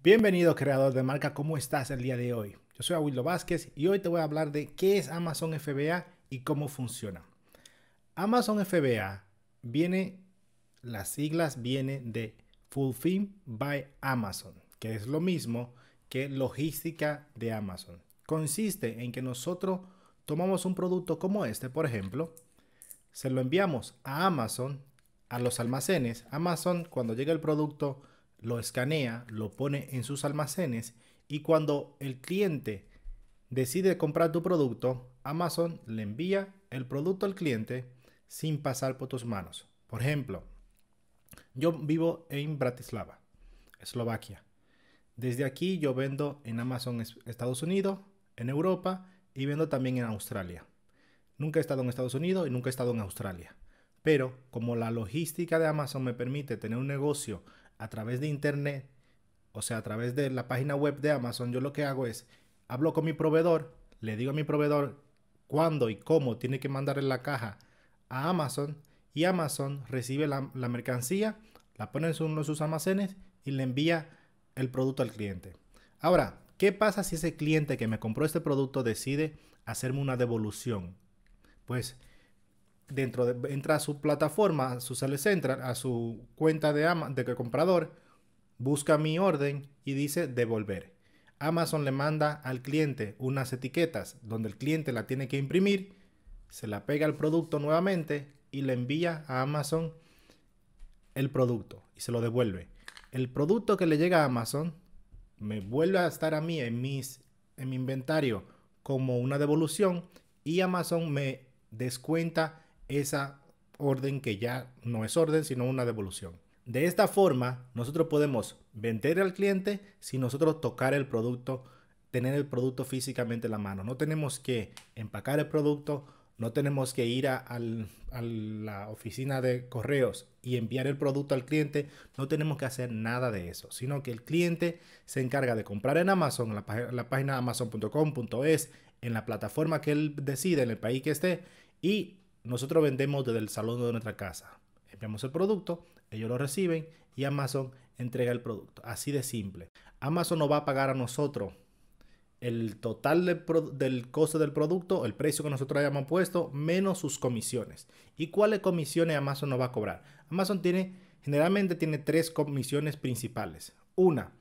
Bienvenido creador de marca, ¿cómo estás el día de hoy? Yo soy Aguilo Vázquez y hoy te voy a hablar de qué es Amazon FBA y cómo funciona. Amazon FBA viene, las siglas vienen de Fulfilled by Amazon, que es lo mismo que logística de Amazon. Consiste en que nosotros tomamos un producto como este, por ejemplo, se lo enviamos a Amazon, a los almacenes. Amazon cuando llega el producto lo escanea, lo pone en sus almacenes y cuando el cliente decide comprar tu producto, Amazon le envía el producto al cliente sin pasar por tus manos. Por ejemplo, yo vivo en Bratislava, Eslovaquia. Desde aquí yo vendo en Amazon Estados Unidos, en Europa y vendo también en Australia. Nunca he estado en Estados Unidos y nunca he estado en Australia. Pero como la logística de Amazon me permite tener un negocio a través de internet, o sea, a través de la página web de Amazon, yo lo que hago es, hablo con mi proveedor, le digo a mi proveedor cuándo y cómo tiene que mandarle la caja a Amazon y Amazon recibe la, mercancía, la pone en uno de sus almacenes y le envía el producto al cliente. Ahora, ¿qué pasa si ese cliente que me compró este producto decide hacerme una devolución? Pues dentro de, entra a su plataforma, a su Sales Central, a su cuenta de, ama, de comprador, busca mi orden y dice devolver. Amazon le manda al cliente unas etiquetas donde el cliente la tiene que imprimir, se la pega al producto nuevamente y le envía a Amazon el producto y se lo devuelve. El producto que le llega a Amazon me vuelve a estar a mí en, mis, en mi inventario como una devolución y Amazon me descuenta esa orden que ya no es orden, sino una devolución. De esta forma, nosotros podemos vender al cliente sin nosotros tocar el producto, tener el producto físicamente en la mano. No tenemos que empacar el producto, no tenemos que ir a, la oficina de correos y enviar el producto al cliente. No tenemos que hacer nada de eso, sino que el cliente se encarga de comprar en Amazon, la, la página amazon.com.es, en la plataforma que él decide, en el país que esté, y nosotros vendemos desde el salón de nuestra casa. Enviamos el producto, ellos lo reciben y Amazon entrega el producto. Así de simple. Amazon nos va a pagar a nosotros el total del costo del producto, el precio que nosotros hayamos puesto, menos sus comisiones. ¿Y cuáles comisiones Amazon nos va a cobrar? Amazon tiene, generalmente tiene tres comisiones principales. Una,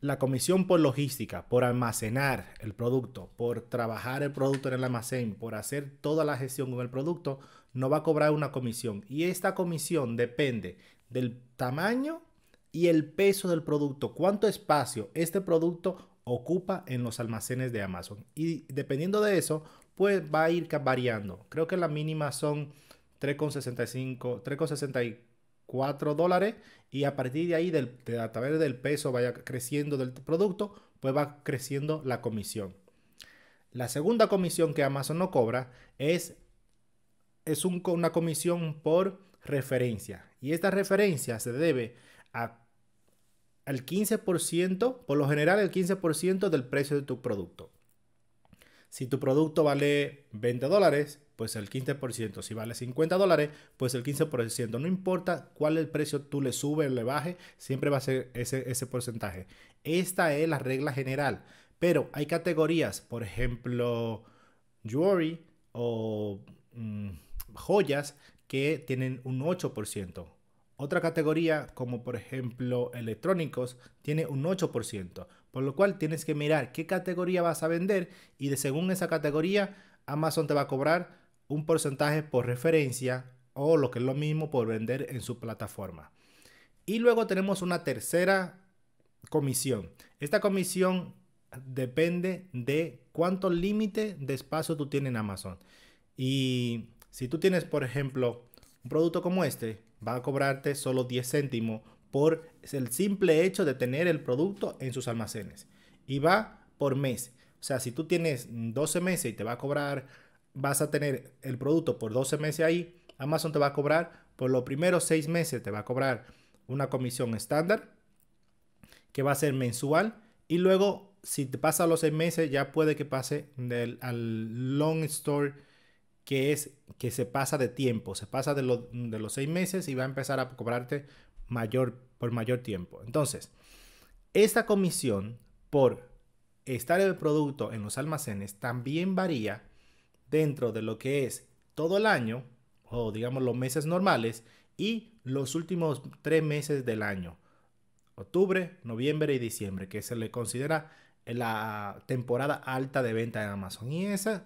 la comisión por logística, por almacenar el producto, por trabajar el producto en el almacén, por hacer toda la gestión con el producto, no va a cobrar una comisión. Y esta comisión depende del tamaño y el peso del producto, cuánto espacio este producto ocupa en los almacenes de Amazon. Y dependiendo de eso, pues va a ir variando. Creo que la mínima son 3,65, 3,64 4 dólares y a partir de ahí, a través del peso vaya creciendo del producto, pues va creciendo la comisión. La segunda comisión que Amazon no cobra es, es un, una comisión por referencia. Y esta referencia se debe a, al 15%, por lo general el 15% del precio de tu producto. Si tu producto vale 20 dólares, pues el 15%. Si vale 50 dólares, pues el 15%. No importa cuál el precio tú le subes, le bajes, siempre va a ser ese, porcentaje. Esta es la regla general. Pero hay categorías, por ejemplo, jewelry o mm, joyas que tienen un 8%. Otra categoría, como por ejemplo electrónicos, tiene un 8%. Por lo cual tienes que mirar qué categoría vas a vender y de según esa categoría, Amazon te va a cobrar un porcentaje por referencia o lo que es lo mismo por vender en su plataforma. Y luego tenemos una tercera comisión. Esta comisión depende de cuánto límite de espacio tú tienes en Amazon. Y si tú tienes, por ejemplo, un producto como este, va a cobrarte solo 10 céntimos por el simple hecho de tener el producto en sus almacenes. Y va por mes. O sea, si tú tienes 12 meses y te va a cobrar vas a tener el producto por 12 meses ahí, Amazon te va a cobrar, por los primeros 6 meses te va a cobrar una comisión estándar, que va a ser mensual, y luego si te pasa los 6 meses ya puede que pase al long store, que es que se pasa de tiempo, se pasa de, los 6 meses y va a empezar a cobrarte mayor, por mayor tiempo. Entonces, esta comisión por estar el producto en los almacenes también varía dentro de lo que es todo el año, o digamos los meses normales, y los últimos tres meses del año, octubre, noviembre y diciembre, que se le considera la temporada alta de venta en Amazon. Y esa,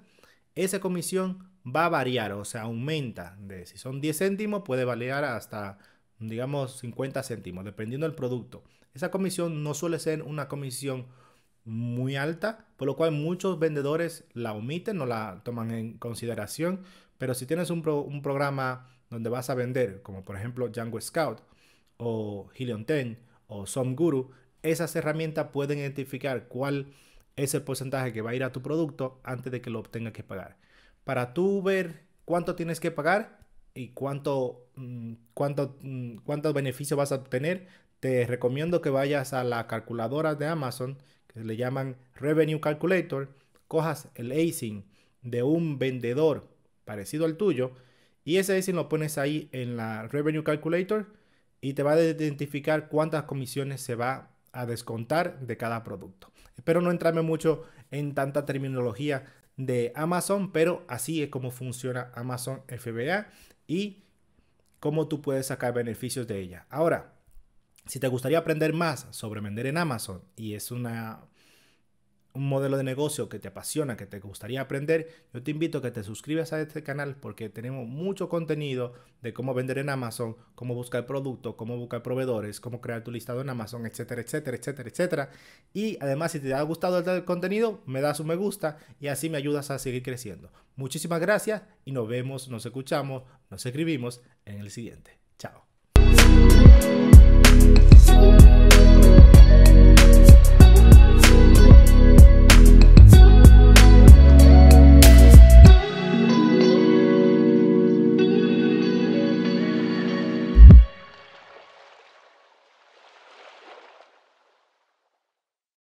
esa comisión va a variar, o sea, aumenta. De, si son 10 céntimos, puede variar hasta, digamos, 50 céntimos, dependiendo del producto. Esa comisión no suele ser una comisión muy alta, por lo cual muchos vendedores la omiten, no la toman en consideración, pero si tienes un, programa donde vas a vender, como por ejemplo Django Scout o Helion Ten o Somguru, Guru, esas herramientas pueden identificar cuál es el porcentaje que va a ir a tu producto antes de que lo obtengas que pagar. Para tú ver cuánto tienes que pagar y cuánto, mm, cuánto, mm, cuánto beneficio vas a obtener, te recomiendo que vayas a la calculadora de Amazon, le llaman Revenue Calculator, cojas el ASIN de un vendedor parecido al tuyo y ese ASIN lo pones ahí en la Revenue Calculator y te va a identificar cuántas comisiones se va a descontar de cada producto. Espero no entrarme mucho en tanta terminología de Amazon, pero así es como funciona Amazon FBA y cómo tú puedes sacar beneficios de ella. Ahora, si te gustaría aprender más sobre vender en Amazon y es un modelo de negocio que te apasiona, que te gustaría aprender, yo te invito a que te suscribas a este canal porque tenemos mucho contenido de cómo vender en Amazon, cómo buscar producto, cómo buscar proveedores, cómo crear tu listado en Amazon, etcétera, etcétera, etcétera, etcétera. Y además, si te ha gustado el contenido, me das un me gusta y así me ayudas a seguir creciendo. Muchísimas gracias y nos vemos, nos escuchamos, nos escribimos en el siguiente. Chao.